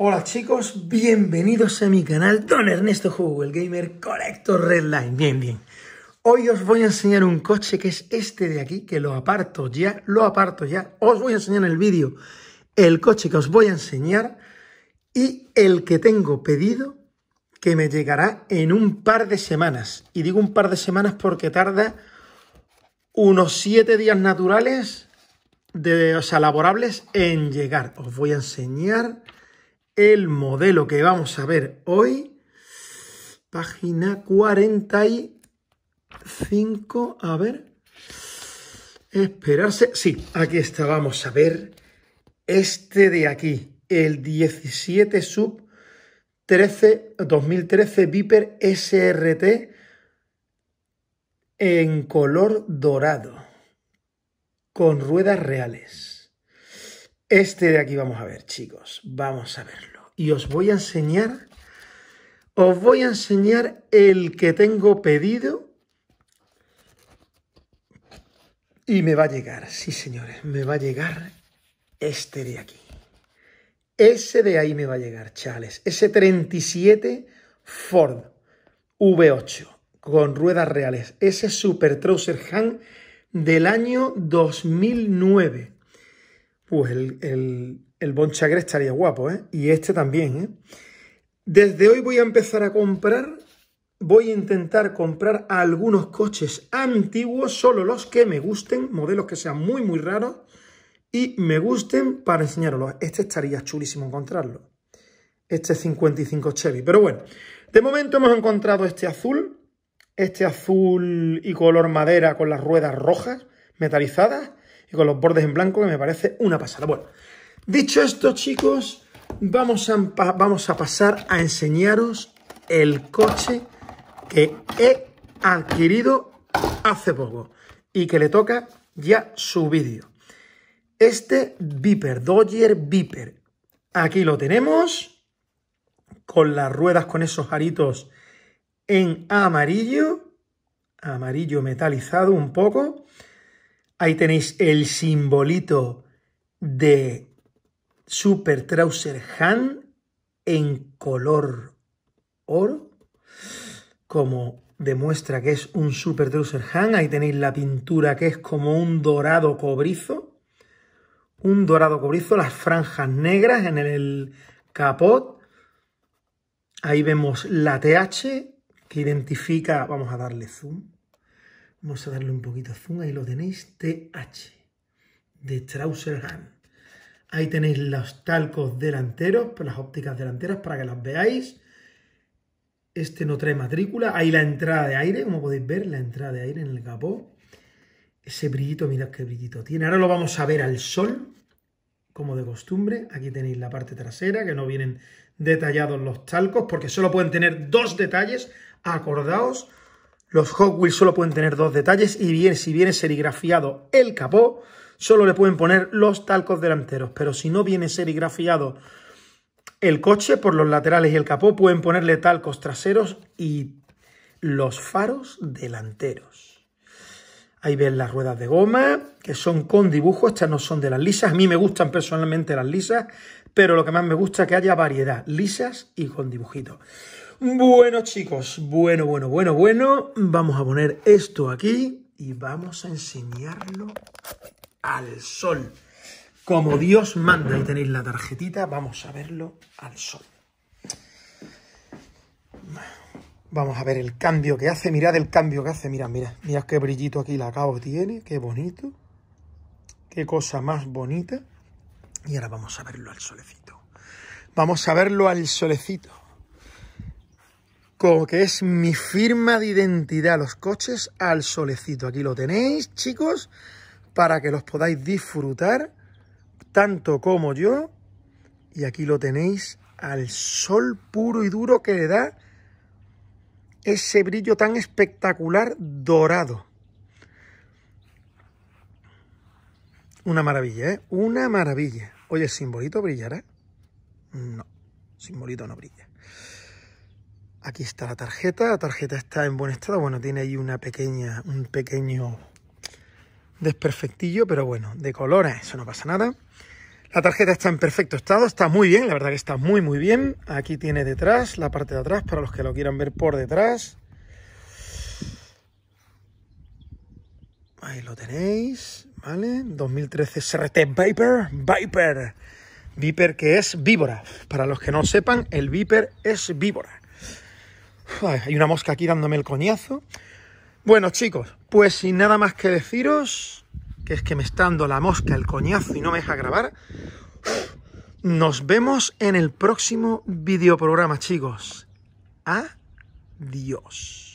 Hola chicos, bienvenidos a mi canal Don Ernesto Hugo, el gamer Collector Redline. Bien, bien. Hoy os voy a enseñar un coche que es este de aquí, que lo aparto ya, lo aparto ya. Os voy a enseñar en el vídeo el coche que os voy a enseñar y el que tengo pedido que me llegará en un par de semanas. Y digo un par de semanas porque tarda unos 7 días naturales, de, o sea, laborables, en llegar. Os voy a enseñar el modelo que vamos a ver hoy, página 45, a ver, esperarse, sí, aquí está, vamos a ver este de aquí, el 17 sub 13, 2013 Viper SRT en color dorado, con ruedas reales. Este de aquí vamos a ver, chicos, vamos a verlo y os voy a enseñar, os voy a enseñar el que tengo pedido y me va a llegar, sí señores, me va a llegar este de aquí. Ese de ahí me va a llegar, chales. Ese 37 Ford V8 con ruedas reales. Ese Super Trouser Hang del año 2009 pues el, el, estaría guapo, ¿eh? Y este también, ¿eh? Desde hoy voy a empezar a comprar, voy a intentar comprar algunos coches antiguos, solo los que me gusten, modelos que sean muy, muy raros y me gusten para enseñarlos. Este estaría chulísimo encontrarlo. Este 55 Chevy. Pero bueno, de momento hemos encontrado este azul, este azul y color madera con las ruedas rojas metalizadas y con los bordes en blanco, que me parece una pasada. Bueno, dicho esto, chicos, vamos a, vamos a pasar a enseñaros el coche que he adquirido hace poco y que le toca ya su vídeo. Este Viper, Dodger Viper. Aquí lo tenemos, con las ruedas con esos aritos en amarillo, amarillo metalizado un poco, Ahí tenéis el simbolito de Super Trouser Han en color oro, como demuestra que es un Super Trouser Han. Ahí tenéis la pintura que es como un dorado cobrizo, un dorado cobrizo, las franjas negras en el capot. Ahí vemos la TH que identifica, vamos a darle zoom, Vamos a darle un poquito de zoom, ahí lo tenéis, TH, de Trouser Ahí tenéis los talcos delanteros, las ópticas delanteras para que las veáis. Este no trae matrícula. Ahí la entrada de aire, como podéis ver, la entrada de aire en el capó. Ese brillito, mirad qué brillito tiene. Ahora lo vamos a ver al sol, como de costumbre. Aquí tenéis la parte trasera, que no vienen detallados los talcos, porque solo pueden tener dos detalles. Acordaos, los Hot Wheels solo pueden tener dos detalles y bien, si viene serigrafiado el capó, solo le pueden poner los talcos delanteros. Pero si no viene serigrafiado el coche por los laterales y el capó, pueden ponerle talcos traseros y los faros delanteros. Ahí ven las ruedas de goma, que son con dibujo, estas no son de las lisas. A mí me gustan personalmente las lisas, pero lo que más me gusta es que haya variedad, lisas y con dibujito. Bueno chicos, bueno, bueno, bueno, bueno, vamos a poner esto aquí y vamos a enseñarlo al sol. Como Dios manda, y tenéis la tarjetita, vamos a verlo al sol. Vamos a ver el cambio que hace. Mirad el cambio que hace. Mirad, mirad. Mirad qué brillito aquí la cabo tiene. Qué bonito. Qué cosa más bonita. Y ahora vamos a verlo al solecito. Vamos a verlo al solecito. Como que es mi firma de identidad. Los coches al solecito. Aquí lo tenéis, chicos. Para que los podáis disfrutar. Tanto como yo. Y aquí lo tenéis al sol puro y duro que le da ese brillo tan espectacular dorado. Una maravilla, ¿eh? Una maravilla. Oye, ¿el simbolito brillará? Eh? No, simbolito no brilla. Aquí está la tarjeta. La tarjeta está en buen estado. Bueno, tiene ahí una pequeña, un pequeño desperfectillo, pero bueno, de color, eso no pasa nada. La tarjeta está en perfecto estado, está muy bien, la verdad que está muy muy bien. Aquí tiene detrás, la parte de atrás, para los que lo quieran ver por detrás. Ahí lo tenéis, ¿vale? 2013 SRT Viper, Viper. Viper que es víbora. Para los que no sepan, el Viper es víbora. hay una mosca aquí dándome el coñazo. Bueno chicos, pues sin nada más que deciros, que es que me está dando la mosca, el coñazo y no me deja grabar. Nos vemos en el próximo videoprograma, chicos. Adiós.